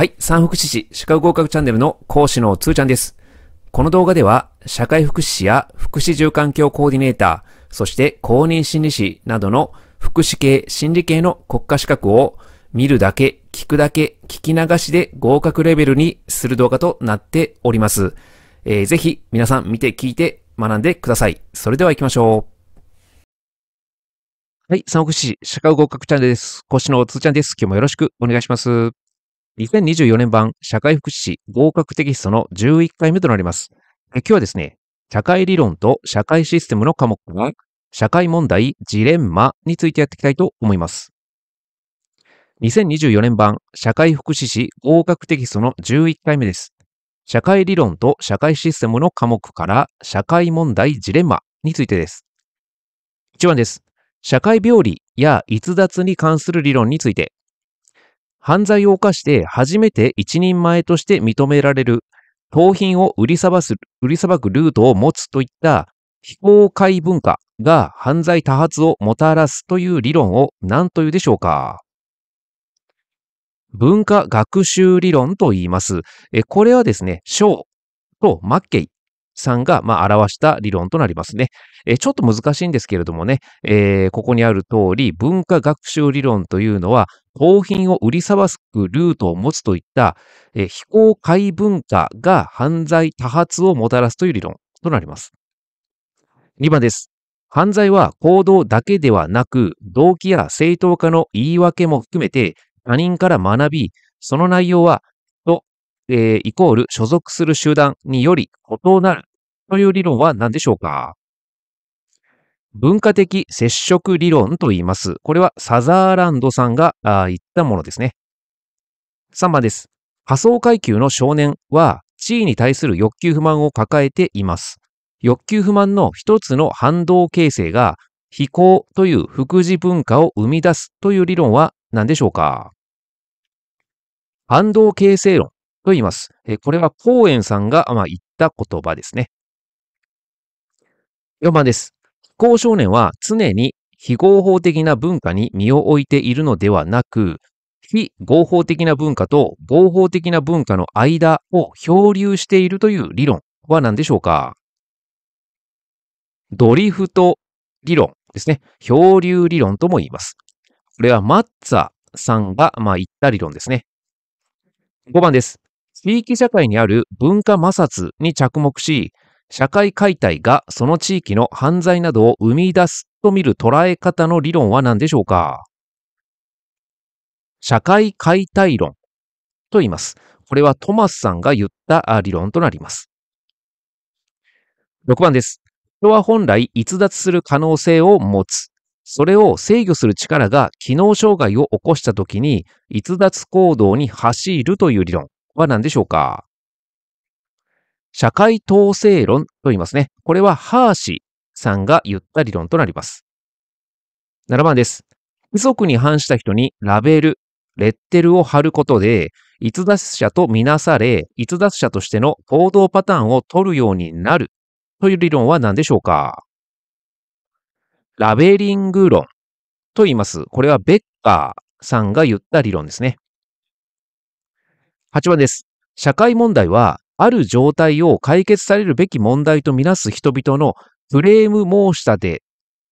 はい、産福祉士歯科合格チャンネルの講師のつーちゃんです。この動画では、社会福祉士や福祉住環境コーディネーター、そして公認心理師などの福祉系、心理系の国家資格を見るだけ、聞くだけ、聞き流しで合格レベルにする動画となっております。えー、ぜひ皆さん見て聞いて学んでください。それでは行きましょう。はい、三国志社会合格チャンネルです。講師のつーちゃんです。今日もよろしくお願いします。2024年版社会福祉士合格テキストの11回目となります。今日はですね、社会理論と社会システムの科目が社会問題ジレンマについてやっていきたいと思います。2024年版社会福祉士合格テキストの11回目です。社会理論と社会システムの科目から社会問題ジレンマについてです。1番です。社会病理や逸脱に関する理論について犯罪を犯して初めて一人前として認められる、盗品を売りさばす、売りさばくルートを持つといった非公開文化が犯罪多発をもたらすという理論を何というでしょうか文化学習理論と言います。えこれはですね、ショとマッケイさんが、まあ、表した理論となりますね。えちょっと難しいんですけれどもね、えー、ここにある通り、文化学習理論というのは、盗品を売りさばすルートを持つといった、え非公開文化が犯罪多発をもたらすという理論となります。2番です。犯罪は行動だけではなく、動機や正当化の言い訳も含めて他人から学び、その内容はと、えー、イコール所属する集団により異なるという理論は何でしょうか文化的接触理論と言います。これはサザーランドさんが言ったものですね。3番です。仮想階級の少年は地位に対する欲求不満を抱えています。欲求不満の一つの反動形成が非行という副次文化を生み出すという理論は何でしょうか反動形成論と言います。これは公園さんが言った言葉ですね。4番です。行少年は常に非合法的な文化に身を置いているのではなく、非合法的な文化と合法的な文化の間を漂流しているという理論は何でしょうかドリフト理論ですね。漂流理論とも言います。これはマッツァさんがまあ言った理論ですね。5番です。地域社会にある文化摩擦に着目し、社会解体がその地域の犯罪などを生み出すと見る捉え方の理論は何でしょうか社会解体論と言います。これはトマスさんが言った理論となります。6番です。人は本来逸脱する可能性を持つ。それを制御する力が機能障害を起こしたときに逸脱行動に走るという理論は何でしょうか社会統制論と言いますね。これはハーシーさんが言った理論となります。7番です。規則に反した人にラベル、レッテルを貼ることで、逸脱者とみなされ、逸脱者としての行動パターンを取るようになるという理論は何でしょうかラベリング論と言います。これはベッカーさんが言った理論ですね。8番です。社会問題はある状態を解決されるべき問題とみなす人々のフレーム申し立て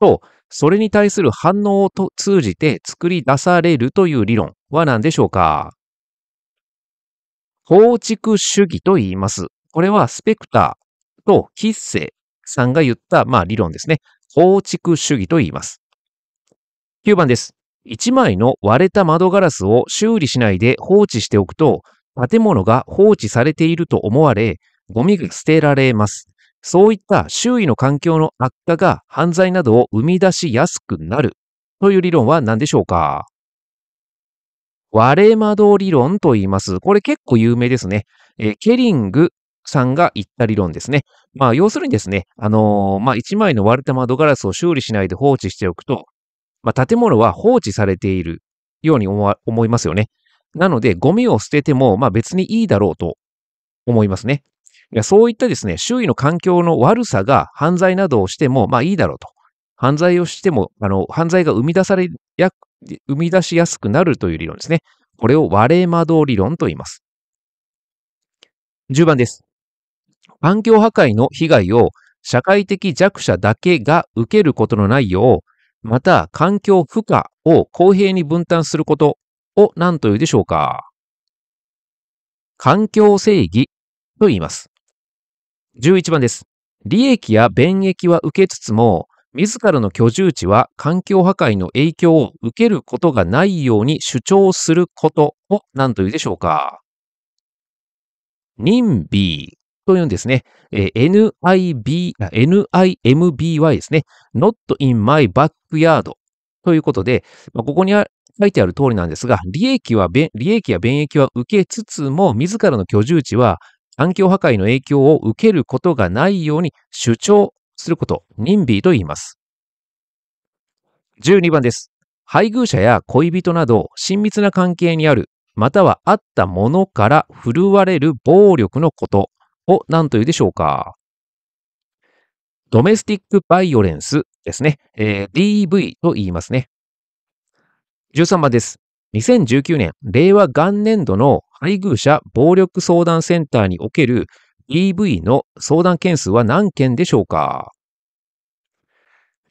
と、それに対する反応を通じて作り出されるという理論は何でしょうか構築主義と言います。これはスペクターとヒッセさんが言った、まあ、理論ですね。構築主義と言います。9番です。1枚の割れた窓ガラスを修理しないで放置しておくと、建物が放置されていると思われ、ゴミが捨てられます。そういった周囲の環境の悪化が犯罪などを生み出しやすくなるという理論は何でしょうか割れ窓理論と言います。これ結構有名ですね。えー、ケリングさんが言った理論ですね。まあ、要するにですね、あのー、まあ、1枚の割れた窓ガラスを修理しないで放置しておくと、まあ、建物は放置されているように思いますよね。なので、ゴミを捨てても、まあ別にいいだろうと思いますね。いやそういったですね、周囲の環境の悪さが犯罪などをしても、まあいいだろうと。犯罪をしても、あの、犯罪が生み出されや、生み出しやすくなるという理論ですね。これを割れ窓理論と言います。10番です。環境破壊の被害を社会的弱者だけが受けることのないよう、また環境負荷を公平に分担することを何と言うでしょうか環境正義と言います。11番です。利益や便益は受けつつも、自らの居住地は環境破壊の影響を受けることがないように主張することを何と言うでしょうか任備というんですね。え NIB、NIMBY ですね。not in my backyard ということで、まここにあ書いてある通りなんですが、利益は、利益や便益は受けつつも、自らの居住地は環境破壊の影響を受けることがないように主張すること、任備と言います。12番です。配偶者や恋人など親密な関係にある、またはあったものから振るわれる暴力のことを何というでしょうかドメスティックバイオレンスですね。えー、DV と言いますね。13番です。2019年、令和元年度の配偶者暴力相談センターにおける EV の相談件数は何件でしょうか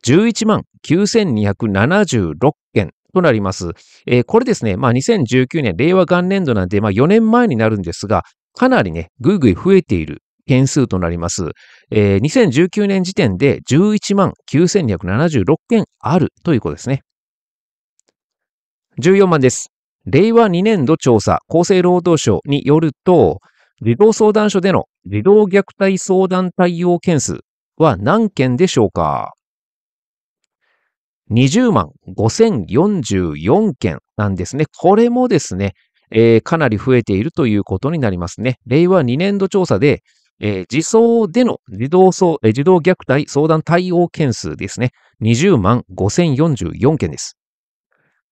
?11 万9276件となります。えー、これですね、まあ、2019年、令和元年度なんで、まあ、4年前になるんですが、かなりね、ぐいぐい増えている件数となります。えー、2019年時点で11万9276件あるということですね。14番です。令和2年度調査、厚生労働省によると、児童相談所での児童虐待相談対応件数は何件でしょうか ?20 万5044件なんですね。これもですね、えー、かなり増えているということになりますね。令和2年度調査で、えー、児相での児童相、えー、児童虐待相談対応件数ですね。20万5044件です。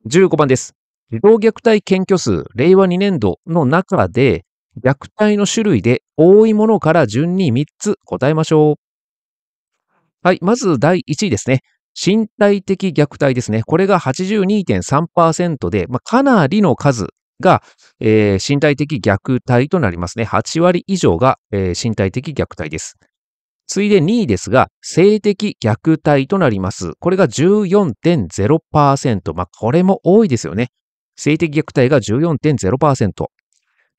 15番です。児童虐待検挙数、令和2年度の中で、虐待の種類で多いものから順に3つ答えましょう。はい、まず第1位ですね。身体的虐待ですね。これが82.3%で、まあ、かなりの数が、えー、身体的虐待となりますね。8割以上が、えー、身体的虐待です。ついで2位ですが、性的虐待となります。これが14.0%。まあ、これも多いですよね。性的虐待が14.0%。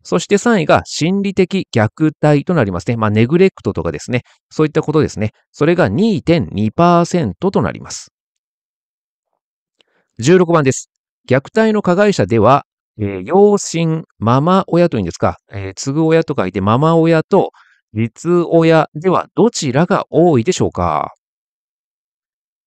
そして3位が心理的虐待となりますね。まあ、ネグレクトとかですね。そういったことですね。それが2.2%となります。16番です。虐待の加害者では、えー、養親、ママ親というんですか、えー、継ぐ親と書いてママ親と、実親ではどちらが多いでしょうか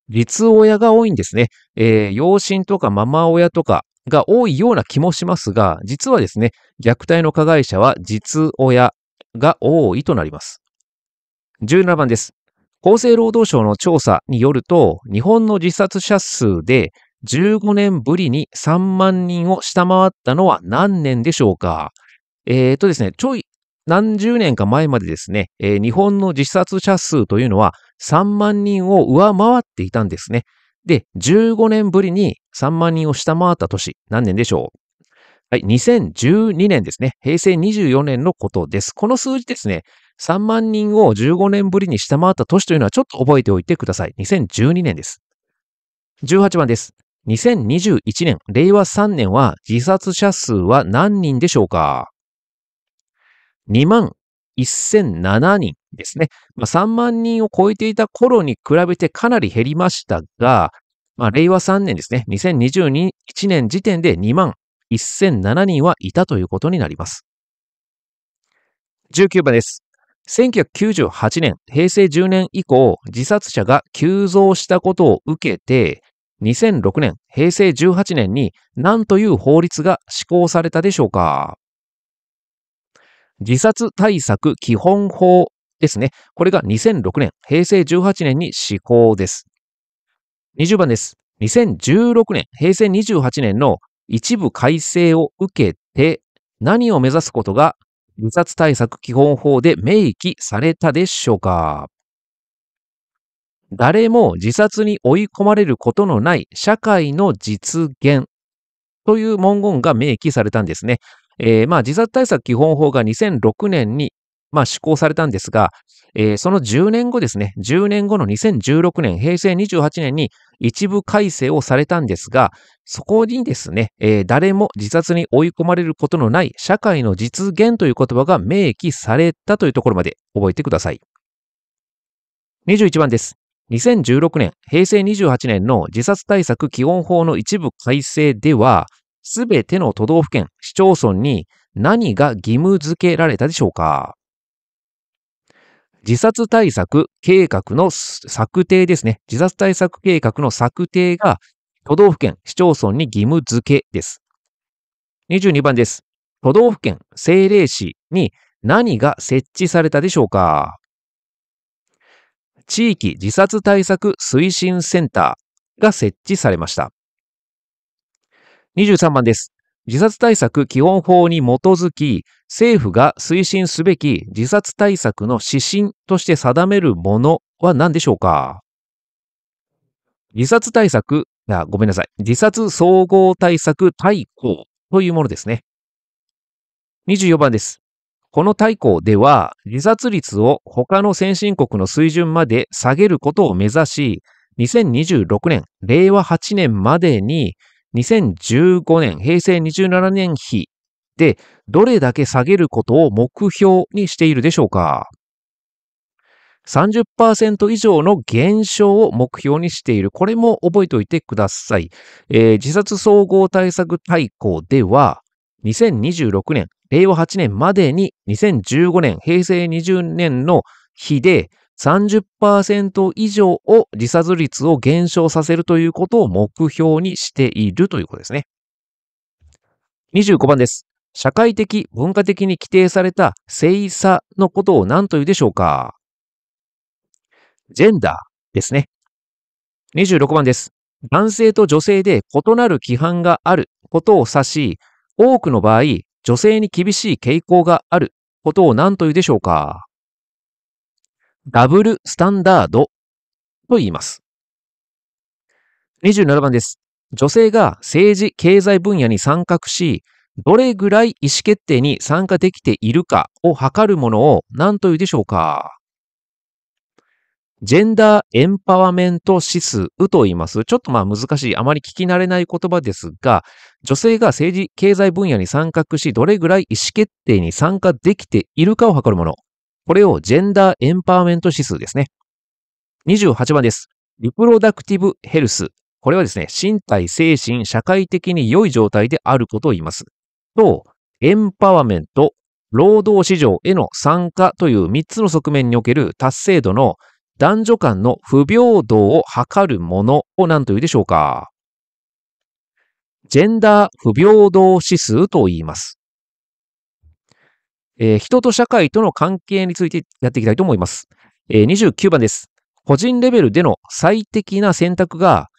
実親が多いんですね。えー、養親とかママ親とかが多いような気もしますが、実はですね、虐待の加害者は実親が多いとなります。17番です。厚生労働省の調査によると、日本の自殺者数で15年ぶりに3万人を下回ったのは何年でしょうかえー、とですね、ちょい何十年か前までですね、えー、日本の自殺者数というのは3万人を上回っていたんですね。で、15年ぶりに3万人を下回った年、何年でしょうはい、2012年ですね。平成24年のことです。この数字ですね、3万人を15年ぶりに下回った年というのはちょっと覚えておいてください。2012年です。18番です。2021年、令和3年は自殺者数は何人でしょうか2万1007人ですね。まあ、3万人を超えていた頃に比べてかなり減りましたが、まあ、令和3年ですね、2021年時点で2万1007人はいたということになります。19番です。1998年、平成10年以降、自殺者が急増したことを受けて、2006年、平成18年に何という法律が施行されたでしょうか自殺対策基本法ですね。これが2006年、平成18年に施行です。20番です。2016年、平成28年の一部改正を受けて、何を目指すことが自殺対策基本法で明記されたでしょうか誰も自殺に追い込まれることのない社会の実現という文言が明記されたんですね。えー、まあ、自殺対策基本法が2006年に、まあ、施行されたんですが、えー、その10年後ですね、10年後の2016年、平成28年に一部改正をされたんですが、そこにですね、えー、誰も自殺に追い込まれることのない社会の実現という言葉が明記されたというところまで覚えてください。21番です。2016年、平成28年の自殺対策基本法の一部改正では、すべての都道府県、市町村に何が義務付けられたでしょうか自殺対策計画の策定ですね。自殺対策計画の策定が都道府県、市町村に義務付けです。22番です。都道府県、政令市に何が設置されたでしょうか地域自殺対策推進センターが設置されました。23番です。自殺対策基本法に基づき、政府が推進すべき自殺対策の指針として定めるものは何でしょうか自殺対策、あごめんなさい。自殺総合対策大綱というものですね。24番です。この大綱では、自殺率を他の先進国の水準まで下げることを目指し、2026年、令和8年までに2015年、平成27年比でどれだけ下げることを目標にしているでしょうか30%以上の減少を目標にしている。これも覚えておいてください。えー、自殺総合対策大綱では、2026年、令和8年までに2015年、平成20年の比で30%以上を自殺率を減少させるということを目標にしているということですね。25番です。社会的、文化的に規定された性差のことを何と言うでしょうかジェンダーですね。26番です。男性と女性で異なる規範があることを指し、多くの場合、女性に厳しい傾向があることを何と言うでしょうかダブルスタンダードと言います。27番です。女性が政治、経済分野に参画し、どれぐらい意思決定に参加できているかを測るものを何というでしょうかジェンダーエンパワーメント指数と言います。ちょっとまあ難しい、あまり聞き慣れない言葉ですが、女性が政治、経済分野に参画し、どれぐらい意思決定に参加できているかを測るもの。これをジェンダーエンパワーメント指数ですね。28番です。リプロダクティブヘルス。これはですね、身体、精神、社会的に良い状態であることを言います。と、エンパワーメント、労働市場への参加という3つの側面における達成度の男女間の不平等を図るものを何と言うでしょうかジェンダー不平等指数と言います。えー、人と社会との関係についてやっていきたいと思います。えー、29番です。個人レベルでの最適な選択が、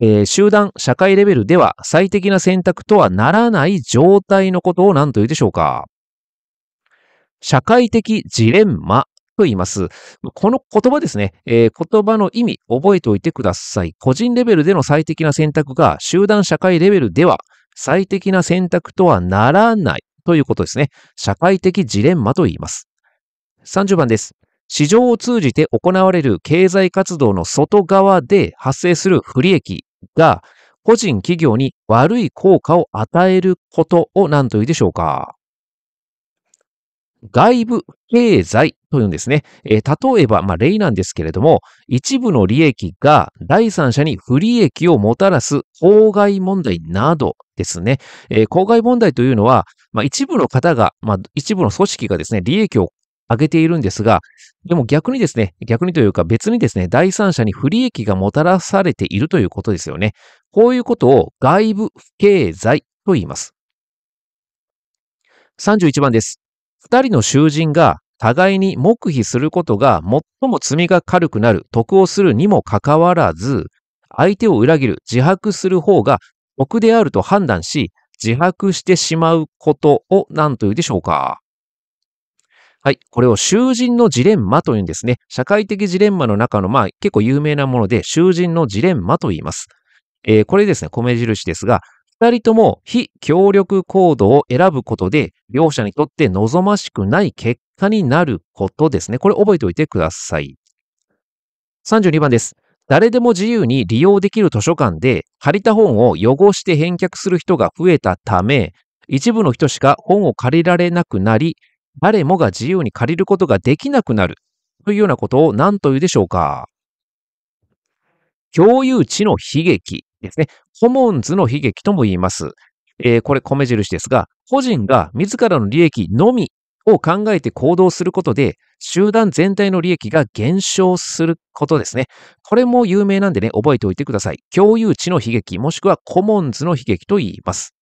えー、集団、社会レベルでは最適な選択とはならない状態のことを何と言うでしょうか社会的ジレンマと言います。この言葉ですね、えー、言葉の意味覚えておいてください。個人レベルでの最適な選択が集団社会レベルでは最適な選択とはならないということですね。社会的ジレンマと言います。30番です。市場を通じて行われる経済活動の外側で発生する不利益が個人企業に悪い効果を与えることを何と言うでしょうか外部経済というんですね。えー、例えば、まあ、例なんですけれども、一部の利益が第三者に不利益をもたらす公害問題などですね。えー、公害問題というのは、まあ、一部の方が、まあ、一部の組織がですね、利益を上げているんですが、でも逆にですね、逆にというか別にですね、第三者に不利益がもたらされているということですよね。こういうことを外部経済と言います。31番です。二人の囚人が互いに黙秘することが最も罪が軽くなる得をするにもかかわらず、相手を裏切る、自白する方が得であると判断し、自白してしまうことを何と言うでしょうか。はい。これを囚人のジレンマというんですね。社会的ジレンマの中の、まあ結構有名なもので、囚人のジレンマと言います。えー、これですね、米印ですが、二人とも非協力行動を選ぶことで、両者にとって望ましくない結果になることですね。これ覚えておいてください。32番です。誰でも自由に利用できる図書館で、借りた本を汚して返却する人が増えたため、一部の人しか本を借りられなくなり、誰もが自由に借りることができなくなるというようなことを何と言うでしょうか共有地の悲劇ですね。コモンズの悲劇とも言います。えー、これ米印ですが、個人が自らの利益のみを考えて行動することで、集団全体の利益が減少することですね。これも有名なんでね、覚えておいてください。共有地の悲劇、もしくはコモンズの悲劇と言います。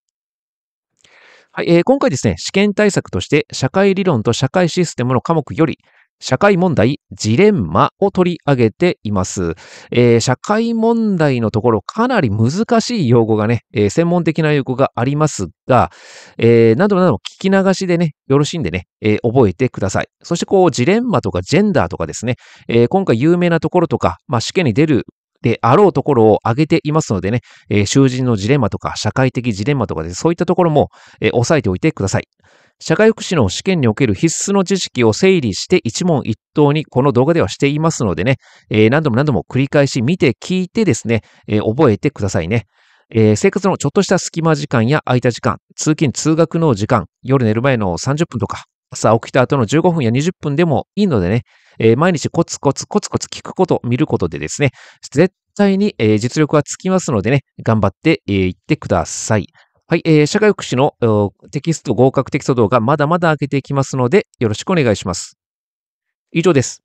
はいえー、今回ですね、試験対策として、社会理論と社会システムの科目より、社会問題、ジレンマを取り上げています。えー、社会問題のところ、かなり難しい用語がね、えー、専門的な用語がありますが、えー、などなど聞き流しでね、よろしいんでね、え覚えてください。そしてこう、ジレンマとかジェンダーとかですね、え今回有名なところとか、まあ、試験に出るであろうところを挙げていますのでね、え囚人のジレンマとか、社会的ジレンマとかで、そういったところも、え押さえておいてください。社会福祉の試験における必須の知識を整理して一問一答にこの動画ではしていますのでね、えー、何度も何度も繰り返し見て聞いてですね、えー、覚えてくださいね。えー、生活のちょっとした隙間時間や空いた時間、通勤通学の時間、夜寝る前の30分とか、朝起きた後の15分や20分でもいいのでね、えー、毎日コツコツコツコツ聞くこと、見ることでですね、絶対に、えー、実力はつきますのでね、頑張ってい、えー、ってください。はい、えー、社会福祉のテキスト合格テキスト動画、まだまだ開けていきますので、よろしくお願いします。以上です。